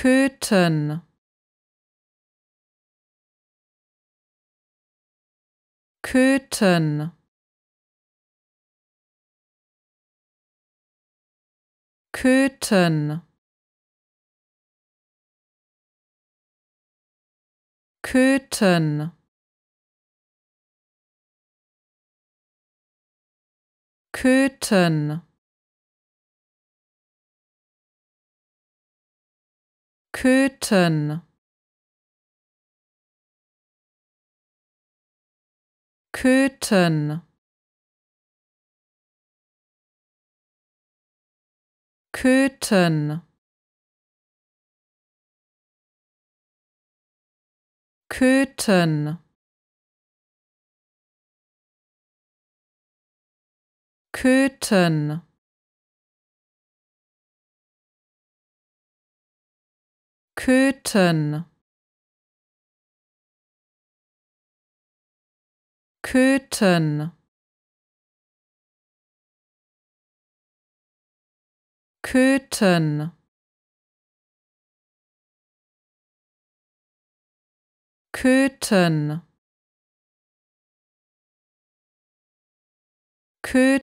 Köten. Köten. Köten. Köten. Köthen Köten Köten Köten Köten Köten Köten Köten Köten Köten Köten,